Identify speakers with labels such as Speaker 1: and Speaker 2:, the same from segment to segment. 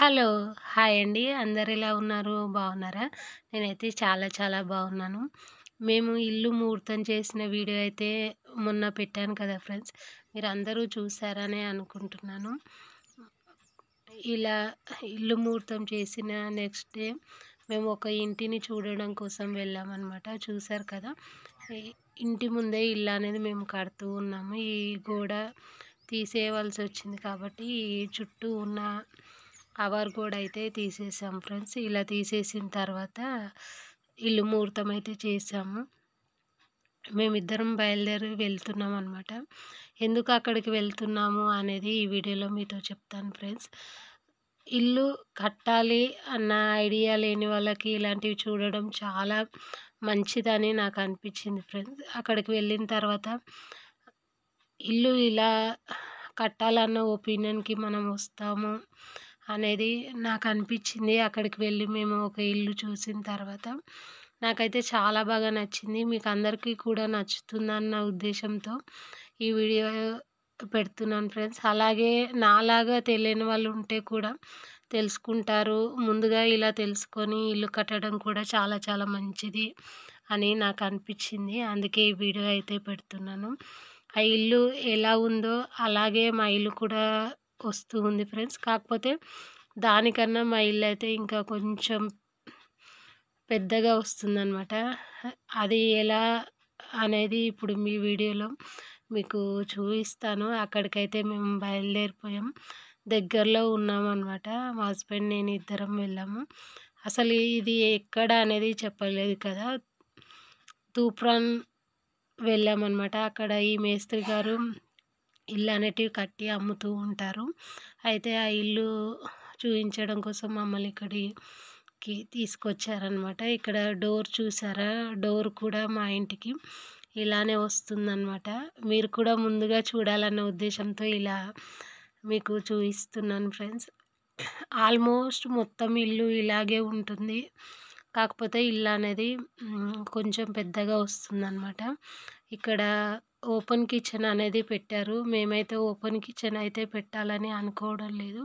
Speaker 1: hello hi అండి అందరు ఎలా ఉన్నారు బాగున్నారా నేనైతే చాలా చాలా బాగున్నాను మేము ఇల్లు ముహూర్తం చేసిన వీడియో అయితే మొన్న పెట్టాను కదా ఫ్రెండ్స్ మీరు అందరూ చూసారనే అనుకుంటున్నాను ఇలా ఇల్లు ముహూర్తం చేసిన నెక్స్ట్ డే మేము ఒక ఇంటిని చూడడం కోసం వెళ్ళామన్నమాట చూసారు కదా ఇంటి ముందే ఇల్లు అనేది మేము కడుతూ ఉన్నాము ఈ గోడ తీసేయవలసి వచ్చింది కాబట్టి చుట్టూ ఉన్న కవర్ కూడా అయితే తీసేసాం ఫ్రెండ్స్ ఇలా తీసేసిన తర్వాత ఇల్లు ముహూర్తం అయితే చేసాము మేమిద్దరం బయలుదేరి వెళ్తున్నాం అనమాట ఎందుకు అక్కడికి వెళ్తున్నాము అనేది ఈ వీడియోలో మీతో చెప్తాను ఫ్రెండ్స్ ఇల్లు కట్టాలి అన్న ఐడియా లేని వాళ్ళకి ఇలాంటివి చూడడం చాలా మంచిదని నాకు అనిపించింది ఫ్రెండ్స్ అక్కడికి వెళ్ళిన తర్వాత ఇల్లు ఇలా కట్టాలన్న ఒపీనియన్కి మనం వస్తాము అనేది నాకు అనిపించింది అక్కడికి వెళ్ళి మేము ఒక ఇల్లు చూసిన తర్వాత నాకైతే చాలా బాగా నచ్చింది మీకు అందరికీ కూడా నచ్చుతుందన్న ఉద్దేశంతో ఈ వీడియో పెడుతున్నాను ఫ్రెండ్స్ అలాగే నాలాగా తెలియని వాళ్ళు ఉంటే కూడా తెలుసుకుంటారు ముందుగా ఇలా తెలుసుకొని ఇల్లు కట్టడం కూడా చాలా చాలా మంచిది అని నాకు అనిపించింది అందుకే ఈ వీడియో అయితే పెడుతున్నాను ఆ ఇల్లు ఎలా ఉందో అలాగే మా ఇల్లు కూడా వస్తూ ఉంది ఫ్రెండ్స్ కాకపోతే దానికన్నా మా ఇల్లు అయితే ఇంకా కొంచెం పెద్దగా వస్తుందన్నమాట అది ఎలా అనేది ఇప్పుడు మీ వీడియోలో మీకు చూపిస్తాను అక్కడికైతే మేము బయలుదేరిపోయాం దగ్గరలో ఉన్నామన్నమాట మా హస్బెండ్ నేను ఇద్దరం వెళ్ళాము అసలు ఇది ఎక్కడ అనేది చెప్పలేదు కదా తూప్రాన్ వెళ్ళామన్నమాట అక్కడ ఈ మేస్త్రి గారు ఇల్లు అనేటివి కట్టి అమ్ముతూ ఉంటారు అయితే ఆ ఇల్లు చూపించడం కోసం మమ్మల్ని ఇక్కడికి తీసుకొచ్చారనమాట ఇక్కడ డోర్ చూసారా డోర్ కూడా మా ఇంటికి ఇలానే వస్తుందన్నమాట మీరు కూడా ముందుగా చూడాలన్న ఉద్దేశంతో ఇలా మీకు చూపిస్తున్నాను ఫ్రెండ్స్ ఆల్మోస్ట్ మొత్తం ఇల్లు ఇలాగే ఉంటుంది కాకపోతే ఇల్లు అనేది కొంచెం పెద్దగా వస్తుందన్నమాట ఇక్కడ ఓపెన్ కిచెన్ అనేది పెట్టారు మేమైతే ఓపెన్ కిచెన్ అయితే పెట్టాలని అనుకోవడం లేదు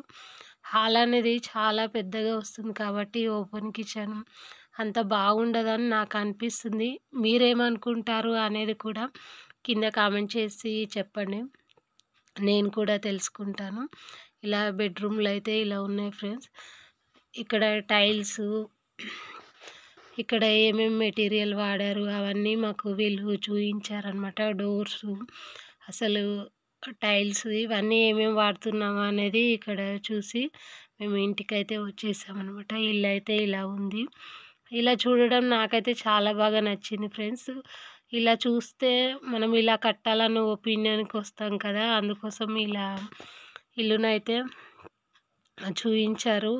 Speaker 1: హాల్ అనేది చాలా పెద్దగా వస్తుంది కాబట్టి ఓపెన్ కిచెన్ అంత బాగుండదని నాకు అనిపిస్తుంది మీరేమనుకుంటారు అనేది కూడా కింద కామెంట్ చేసి చెప్పండి నేను కూడా తెలుసుకుంటాను ఇలా బెడ్రూమ్లు అయితే ఇలా ఉన్నాయి ఫ్రెండ్స్ ఇక్కడ టైల్స్ ఇక్కడ ఏమేమి మెటీరియల్ వాడారు అవన్నీ మాకు వీళ్ళు చూపించారనమాట డోర్స్ అసలు టైల్స్ ఇవన్నీ ఏమేమి వాడుతున్నాము అనేది ఇక్కడ చూసి మేము ఇంటికైతే వచ్చేసామన్నమాట ఇల్లు అయితే ఇలా ఉంది ఇలా చూడడం నాకైతే చాలా బాగా నచ్చింది ఫ్రెండ్స్ ఇలా చూస్తే మనం ఇలా కట్టాలన్న ఒపీనియన్కి వస్తాం కదా అందుకోసం ఇలా ఇల్లునైతే చూపించారు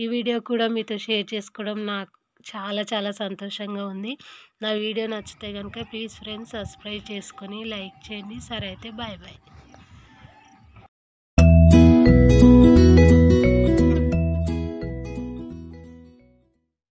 Speaker 1: ఈ వీడియో కూడా మీతో షేర్ చేసుకోవడం నాకు చాలా చాలా సంతోషంగా ఉంది నా వీడియో నచ్చితే కనుక ప్లీజ్ ఫ్రెండ్స్ సబ్స్క్రైబ్ చేసుకొని లైక్ చేయండి సరే అయితే బాయ్ బాయ్